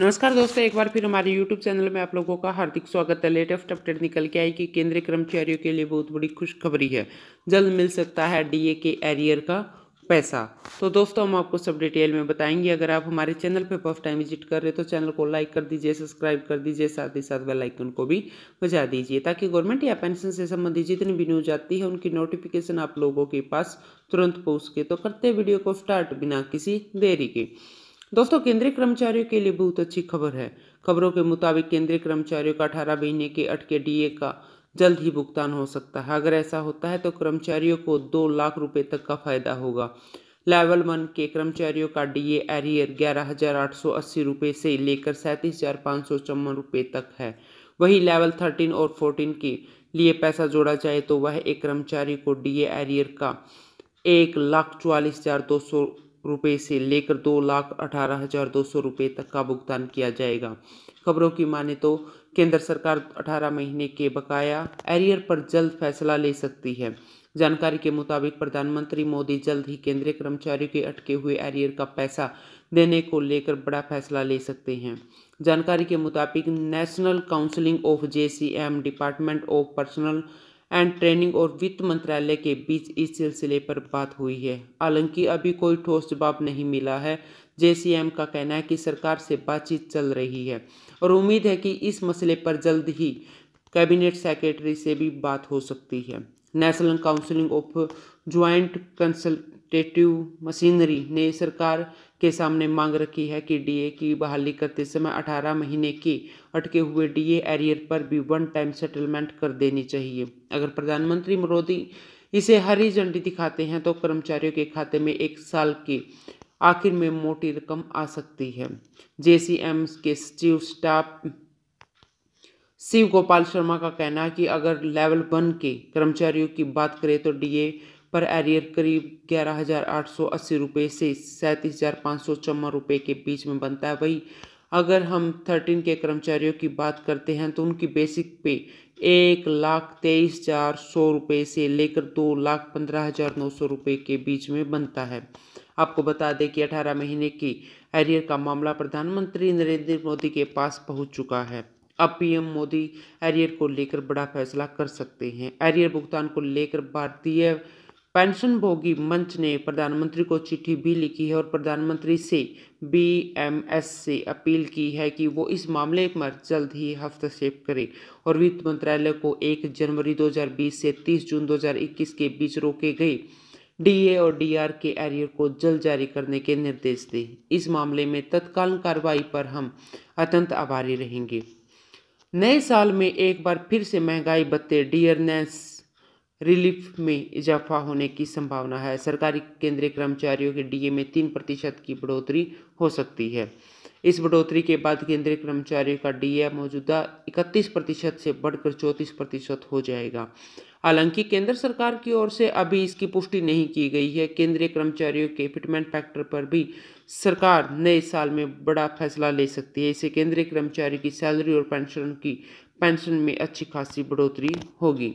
नमस्कार दोस्तों एक बार फिर हमारे YouTube चैनल में आप लोगों का हार्दिक स्वागत है लेटेस्ट अपडेट निकल के आई कि केंद्रीय कर्मचारियों के लिए बहुत बड़ी खुशखबरी है जल्द मिल सकता है डीए के एरियर का पैसा तो दोस्तों हम आपको सब डिटेल में बताएंगे अगर आप हमारे चैनल पर फर्स्ट टाइम विजिट कर रहे तो चैनल को लाइक कर दीजिए सब्सक्राइब कर दीजिए साथ ही साथ बेलाइकन को भी बजा दीजिए ताकि गवर्नमेंट या पेंशन से संबंधित जितनी भी न्यूज आती है उनकी नोटिफिकेशन आप लोगों के पास तुरंत पहुँच के तो करते वीडियो को स्टार्ट बिना किसी देरी के दोस्तों केंद्रीय कर्मचारियों के लिए बहुत अच्छी खबर है खबरों के मुताबिक केंद्रीय कर्मचारियों का अठारह महीने के अटके डीए का जल्द ही भुगतान हो सकता है अगर ऐसा होता है तो कर्मचारियों को दो लाख रुपए तक का फायदा होगा लेवल वन के कर्मचारियों का डीए एरियर ग्यारह हजार आठ सौ अस्सी रुपये से लेकर सैंतीस हजार पाँच सौ चौवन रुपये तक है वही लेवल थर्टीन और फोर्टीन के लिए पैसा जोड़ा जाए तो वह एक कर्मचारी को डीए एरियर का एक लाख चौवालीस हजार दो सौ रुपये से लेकर दो लाख अठारह हज़ार दो सौ रुपये तक का भुगतान किया जाएगा खबरों की माने तो केंद्र सरकार अठारह महीने के बकाया एरियर पर जल्द फैसला ले सकती है जानकारी के मुताबिक प्रधानमंत्री मोदी जल्द ही केंद्रीय कर्मचारियों के अटके हुए एरियर का पैसा देने को लेकर बड़ा फैसला ले सकते हैं जानकारी के मुताबिक national counselling of J department of personnel and training और वित्त मंत्रालय के बीच इस सिलसिले पर बात हुई है हालांकि अभी कोई ठोस जवाब नहीं मिला है जेसीएम का कहना है कि सरकार से बातचीत चल रही है और उम्मीद है कि इस मसले पर जल्द ही कैबिनेट सेक्रेटरी से भी बात हो सकती है national counselling of joint consul administrative machinery ने सरकार के सामने मांग रखी है कि डीए की बहाली करते समय 18 महीने के अटके हुए डीए एरियर पर भी वन टाइम सेटलमेंट कर देनी चाहिए अगर प्रधानमंत्री मोदी इसे हरी झंडी दिखाते हैं तो कर्मचारियों के खाते में एक साल के आखिर में मोटी रकम आ सकती है जे के सचिव स्टाफ शिव गोपाल शर्मा का कहना है कि अगर लेवल वन के कर्मचारियों की बात करें तो डीए पर एरियर करीब ग्यारह हज़ार आठ सौ अस्सी रुपये से सैंतीस हज़ार पाँच सौ चौवन रुपये के बीच में बनता है वही अगर हम थर्टीन के कर्मचारियों की बात करते हैं तो उनकी बेसिक पे एक लाख तेईस हज़ार सौ रुपये से लेकर दो लाख पंद्रह हज़ार नौ सौ रुपये के बीच में बनता है आपको बता दें कि अठारह महीने की एरियर का मामला प्रधानमंत्री नरेंद्र मोदी के पास पहुंच चुका है अब पीएम मोदी एरियर को लेकर बड़ा फैसला कर सकते हैं एरियर भुगतान को लेकर भारतीय पेंशनभोगी मंच ने प्रधानमंत्री को चिट्ठी भी लिखी है और प्रधानमंत्री से बीएमएस से अपील की है कि वो इस मामले पर जल्द ही हस्तक्षेप करें और वित्त मंत्रालय को 1 जनवरी 2020 से 30 जून 2021 के बीच रोके गए डीए और डीआर के एरियर को जल्द जारी करने के निर्देश दें इस मामले में तत्काल कार्रवाई पर हम अत्यंत आभारी रहेंगे नए साल में एक बार फिर से महंगाई बत्ते डियरनेस रिलीफ में इजाफा होने की संभावना है सरकारी केंद्रीय कर्मचारियों के डीए में तीन प्रतिशत की बढ़ोतरी हो सकती है इस बढ़ोतरी के बाद केंद्रीय कर्मचारियों का डीए मौजूदा 31 प्रतिशत से बढ़कर 34 प्रतिशत हो जाएगा हालांकि केंद्र सरकार की ओर से अभी इसकी पुष्टि नहीं की गई है केंद्रीय कर्मचारियों के फिटमेंट फैक्टर पर भी सरकार नए साल में बड़ा फैसला ले सकती है इससे केंद्रीय कर्मचारी की सैलरी और पेंशन की पेंशन में अच्छी खासी बढ़ोतरी होगी